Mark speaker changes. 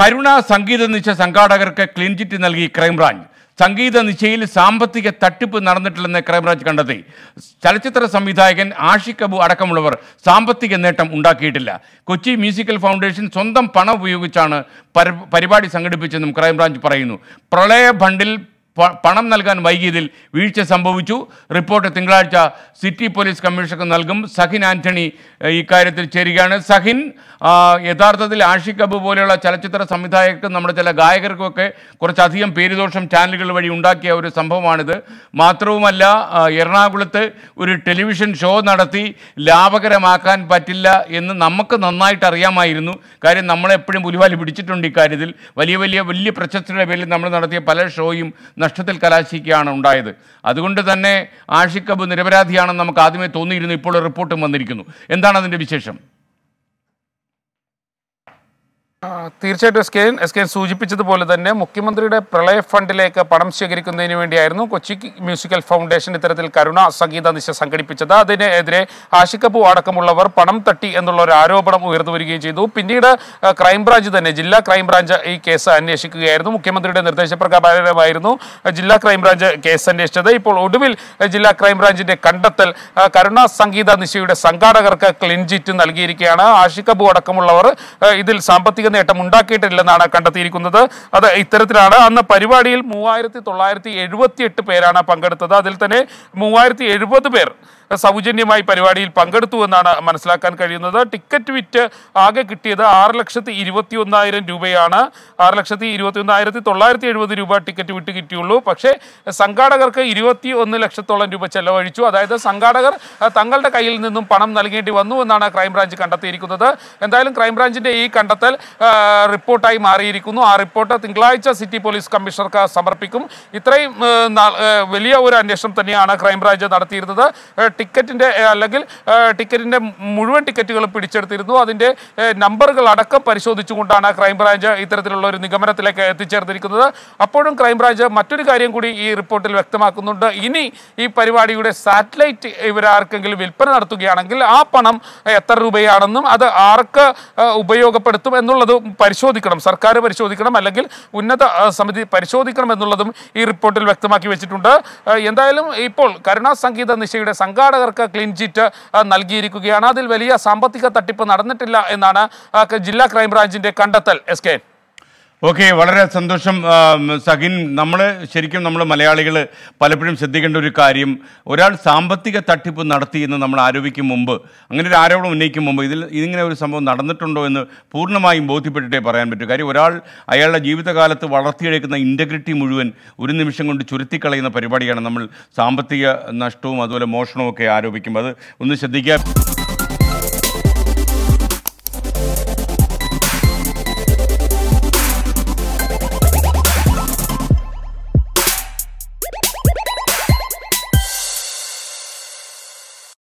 Speaker 1: കരുണ സംഗീത നിശ സംഘാടകർക്ക് ക്ലീൻ ചിറ്റ് നൽകി ക്രൈംബ്രാഞ്ച് സംഗീത നിശയിൽ സാമ്പത്തിക തട്ടിപ്പ് നടന്നിട്ടില്ലെന്ന് ക്രൈംബ്രാഞ്ച് കണ്ടെത്തി ചലച്ചിത്ര സംവിധായകൻ ആഷിഖ് അബു അടക്കമുള്ളവർ സാമ്പത്തിക നേട്ടം ഉണ്ടാക്കിയിട്ടില്ല കൊച്ചി മ്യൂസിക്കൽ ഫൗണ്ടേഷൻ സ്വന്തം പണം ഉപയോഗിച്ചാണ് പരിപാടി സംഘടിപ്പിച്ചെന്നും ക്രൈംബ്രാഞ്ച് പറയുന്നു പ്രളയ ഫണ്ടിൽ പണം നൽകാൻ വൈകിയതിൽ വീഴ്ച സംഭവിച്ചു റിപ്പോർട്ട് തിങ്കളാഴ്ച സിറ്റി പോലീസ് കമ്മീഷണർക്ക് നൽകും സഹിൻ ആന്റണി ഇക്കാര്യത്തിൽ ചേരുകയാണ് സഹിൻ യഥാർത്ഥത്തിൽ ആഷിഖ് അബു പോലെയുള്ള ചലച്ചിത്ര സംവിധായകർക്കും നമ്മുടെ ചില ഗായകർക്കുമൊക്കെ കുറച്ചധികം പേരുദോഷം ചാനലുകൾ വഴി ഉണ്ടാക്കിയ ഒരു സംഭവമാണിത് മാത്രവുമല്ല എറണാകുളത്ത് ഒരു ടെലിവിഷൻ ഷോ നടത്തി ലാഭകരമാക്കാൻ പറ്റില്ല എന്ന് നമുക്ക് നന്നായിട്ട് അറിയാമായിരുന്നു കാര്യം നമ്മളെപ്പോഴും പുലിവാലി പിടിച്ചിട്ടുണ്ട് ഇക്കാര്യത്തിൽ വലിയ വലിയ വലിയ പ്രശസ്തിയുടെ പേരിൽ നമ്മൾ നടത്തിയ പല ഷോയും നഷ്ടത്തിൽ കലാശിക്കുകയാണ് ഉണ്ടായത് അതുകൊണ്ട് തന്നെ ആഷിക്കബ് നിരപരാധിയാണെന്ന് നമുക്ക് ആദ്യമേ തോന്നിയിരുന്നു ഇപ്പോൾ റിപ്പോർട്ടും വന്നിരിക്കുന്നു
Speaker 2: എന്താണ് അതിൻ്റെ വിശേഷം തീർച്ചയായിട്ടും എസ് കെ എസ് കെ സൂചിപ്പിച്ചതുപോലെ തന്നെ മുഖ്യമന്ത്രിയുടെ പ്രളയ ഫണ്ടിലേക്ക് പണം ശേഖരിക്കുന്നതിന് വേണ്ടിയായിരുന്നു കൊച്ചി മ്യൂസിക്കൽ ഫൗണ്ടേഷൻ ഇത്തരത്തിൽ കരുണ സംഗീത നിശ സംഘടിപ്പിച്ചത് അതിനെതിരെ ആഷിക് അടക്കമുള്ളവർ പണം തട്ടി എന്നുള്ള ഒരു ആരോപണം ഉയർന്നു വരികയും ചെയ്തു പിന്നീട് ക്രൈംബ്രാഞ്ച് തന്നെ ജില്ലാ ക്രൈംബ്രാഞ്ച് ഈ കേസ് അന്വേഷിക്കുകയായിരുന്നു മുഖ്യമന്ത്രിയുടെ നിർദ്ദേശപ്രകാരമായിരുന്നു ജില്ലാ ക്രൈംബ്രാഞ്ച് കേസ് അന്വേഷിച്ചത് ഇപ്പോൾ ഒടുവിൽ ജില്ലാ ക്രൈംബ്രാഞ്ചിന്റെ കണ്ടെത്തൽ കരുണ സംഗീത നിശയുടെ സംഘാടകർക്ക് ക്ലിൻജിറ്റ് നൽകിയിരിക്കുകയാണ് ആഷിക് അടക്കമുള്ളവർ ഇതിൽ സാമ്പത്തിക നേട്ടം ഉണ്ടാക്കിയിട്ടില്ലെന്നാണ് കണ്ടെത്തിയിരിക്കുന്നത് അത് ഇത്തരത്തിലാണ് അന്ന് പരിപാടിയിൽ മൂവായിരത്തി തൊള്ളായിരത്തി എഴുപത്തി എട്ട് പേരാണ് പങ്കെടുത്തത് അതിൽ തന്നെ മൂവായിരത്തി എഴുപത് പേർ സൗജന്യമായി പരിപാടിയിൽ പങ്കെടുത്തു എന്നാണ് മനസ്സിലാക്കാൻ കഴിയുന്നത് ടിക്കറ്റ് വിറ്റ് ആകെ കിട്ടിയത് ആറ് ലക്ഷത്തി ഇരുപത്തി ഒന്നായിരം രൂപയാണ് ആറ് ലക്ഷത്തി ഇരുപത്തി ഒന്നായിരത്തി തൊള്ളായിരത്തി എഴുപത് രൂപ ടിക്കറ്റ് വിറ്റ് കിട്ടിയുള്ളൂ പക്ഷേ സംഘാടകർക്ക് ഇരുപത്തി ഒന്ന് ലക്ഷത്തോളം രൂപ ചെലവഴിച്ചു അതായത് സംഘാടകർ തങ്ങളുടെ കയ്യിൽ നിന്നും പണം നൽകേണ്ടി വന്നു എന്നാണ് ക്രൈംബ്രാഞ്ച് കണ്ടെത്തിയിരിക്കുന്നത് എന്തായാലും ക്രൈംബ്രാഞ്ചിൻ്റെ ഈ കണ്ടെത്തൽ റിപ്പോർട്ടായി മാറിയിരിക്കുന്നു ആ റിപ്പോർട്ട് തിങ്കളാഴ്ച സിറ്റി പോലീസ് കമ്മീഷണർക്ക് സമർപ്പിക്കും ഇത്രയും വലിയ ഒരു അന്വേഷണം തന്നെയാണ് ക്രൈംബ്രാഞ്ച് നടത്തിയിരുന്നത് ടിക്കറ്റിൻ്റെ അല്ലെങ്കിൽ ടിക്കറ്റിൻ്റെ മുഴുവൻ ടിക്കറ്റുകൾ പിടിച്ചെടുത്തിരുന്നു അതിൻ്റെ നമ്പറുകൾ അടക്കം പരിശോധിച്ചുകൊണ്ടാണ് ക്രൈംബ്രാഞ്ച് ഇത്തരത്തിലുള്ള ഒരു നിഗമനത്തിലേക്ക് എത്തിച്ചേർന്നിരിക്കുന്നത് അപ്പോഴും ക്രൈംബ്രാഞ്ച് മറ്റൊരു കാര്യം കൂടി ഈ റിപ്പോർട്ടിൽ വ്യക്തമാക്കുന്നുണ്ട് ഇനി ഈ പരിപാടിയുടെ സാറ്റലൈറ്റ് ഇവരാർക്കെങ്കിലും വിൽപ്പന നടത്തുകയാണെങ്കിൽ ആ പണം എത്ര രൂപയാണെന്നും അത് ആർക്ക് ഉപയോഗപ്പെടുത്തും എന്നുള്ളത് പരിശോധിക്കണം സർക്കാർ പരിശോധിക്കണം അല്ലെങ്കിൽ ഉന്നത സമിതി പരിശോധിക്കണം എന്നുള്ളതും ഈ റിപ്പോർട്ടിൽ വ്യക്തമാക്കി വെച്ചിട്ടുണ്ട് എന്തായാലും ഇപ്പോൾ കരുണാ സംഗീത നിശയുടെ സംഘാ സംഘാടകർക്ക് ക്ലീൻ ചിറ്റ് നൽകിയിരിക്കുകയാണ് അതിൽ വലിയ സാമ്പത്തിക തട്ടിപ്പ് നടന്നിട്ടില്ല എന്നാണ് ജില്ലാ ക്രൈംബ്രാഞ്ചിന്റെ കണ്ടെത്തൽ എസ് കെ
Speaker 1: ഓക്കെ വളരെ സന്തോഷം സഹിൻ നമ്മൾ ശരിക്കും നമ്മൾ മലയാളികൾ പലപ്പോഴും ശ്രദ്ധിക്കേണ്ട ഒരു കാര്യം ഒരാൾ സാമ്പത്തിക തട്ടിപ്പ് നടത്തി എന്ന് നമ്മൾ ആരോപിക്കും മുമ്പ് അങ്ങനെ ഒരു ആരോപണം ഉന്നയിക്കും മുമ്പ് ഇതിൽ ഇതിങ്ങനെ ഒരു സംഭവം നടന്നിട്ടുണ്ടോ എന്ന് പൂർണ്ണമായും ബോധ്യപ്പെട്ടിട്ടേ പറയാൻ പറ്റൂ കാര്യം ഒരാൾ അയാളുടെ ജീവിതകാലത്ത് വളർത്തിയെടുക്കുന്ന ഇൻറ്റഗ്രിറ്റി മുഴുവൻ ഒരു നിമിഷം കൊണ്ട് ചുരുത്തിക്കളയുന്ന പരിപാടിയാണ് നമ്മൾ സാമ്പത്തിക നഷ്ടവും അതുപോലെ മോഷണവും ഒക്കെ ആരോപിക്കുമ്പോൾ അത് ഒന്ന് ശ്രദ്ധിക്കുക